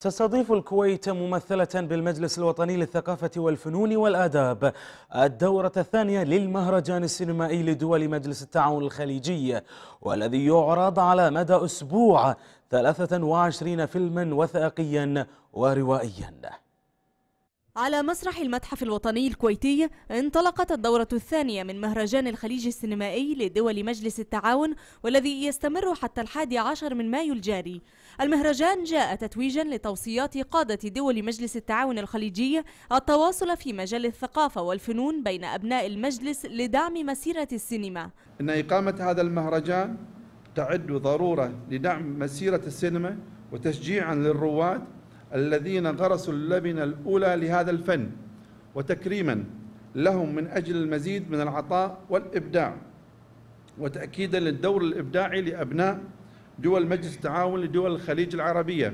تستضيف الكويت ممثلة بالمجلس الوطني للثقافة والفنون والآداب الدورة الثانية للمهرجان السينمائي لدول مجلس التعاون الخليجي والذي يعرض على مدى أسبوع 23 فيلما وثائقيا وروائيا على مسرح المتحف الوطني الكويتي انطلقت الدورة الثانية من مهرجان الخليج السينمائي لدول مجلس التعاون والذي يستمر حتى الحادي عشر من مايو الجاري المهرجان جاء تتويجا لتوصيات قادة دول مجلس التعاون الخليجي التواصل في مجال الثقافة والفنون بين أبناء المجلس لدعم مسيرة السينما إن إقامة هذا المهرجان تعد ضرورة لدعم مسيرة السينما وتشجيعا للرواد الذين غرسوا اللبنة الأولى لهذا الفن وتكريما لهم من أجل المزيد من العطاء والإبداع وتأكيدا للدور الإبداعي لأبناء دول مجلس التعاون لدول الخليج العربية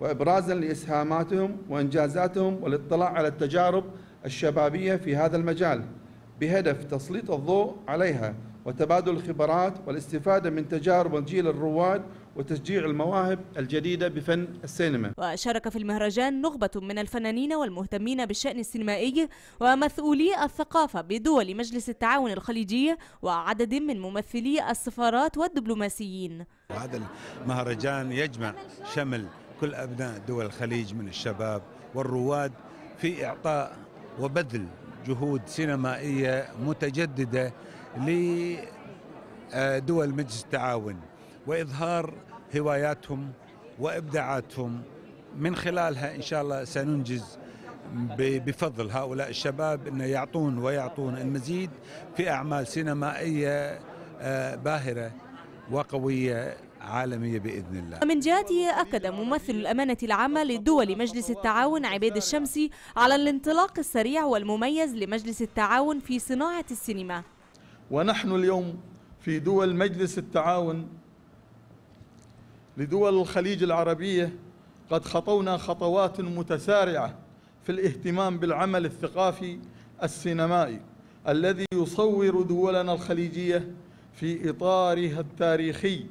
وإبرازا لإسهاماتهم وإنجازاتهم والاطلاع على التجارب الشبابية في هذا المجال بهدف تسليط الضوء عليها وتبادل الخبرات والاستفادة من تجارب جيل الرواد وتشجيع المواهب الجديدة بفن السينما وشارك في المهرجان نخبة من الفنانين والمهتمين بالشأن السينمائي ومسؤولي الثقافة بدول مجلس التعاون الخليجي وعدد من ممثلي السفارات والدبلوماسيين هذا المهرجان يجمع شمل كل أبناء دول الخليج من الشباب والرواد في إعطاء وبذل جهود سينمائية متجددة لدول مجلس التعاون وإظهار هواياتهم وابداعاتهم من خلالها ان شاء الله سننجز بفضل هؤلاء الشباب انه يعطون ويعطون المزيد في اعمال سينمائيه آه، باهره وقويه عالمية بإذن الله من جهته أكد ممثل الأمانة العامة لدول مجلس التعاون عبيد الشمسي على الانطلاق السريع والمميز لمجلس التعاون في صناعة السينما ونحن اليوم في دول مجلس التعاون لدول الخليج العربية قد خطونا خطوات متسارعة في الاهتمام بالعمل الثقافي السينمائي الذي يصور دولنا الخليجية في إطارها التاريخي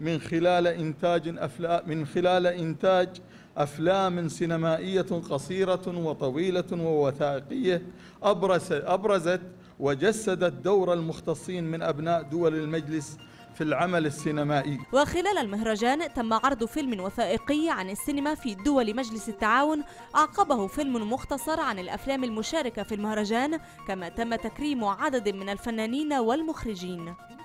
من خلال إنتاج أفلام من خلال إنتاج أفلام سينمائية قصيرة وطويلة ووثائقية أبرز أبرزت وجسدت دور المختصين من أبناء دول المجلس في العمل السينمائي وخلال المهرجان تم عرض فيلم وثائقي عن السينما في دول مجلس التعاون أعقبه فيلم مختصر عن الأفلام المشاركة في المهرجان كما تم تكريم عدد من الفنانين والمخرجين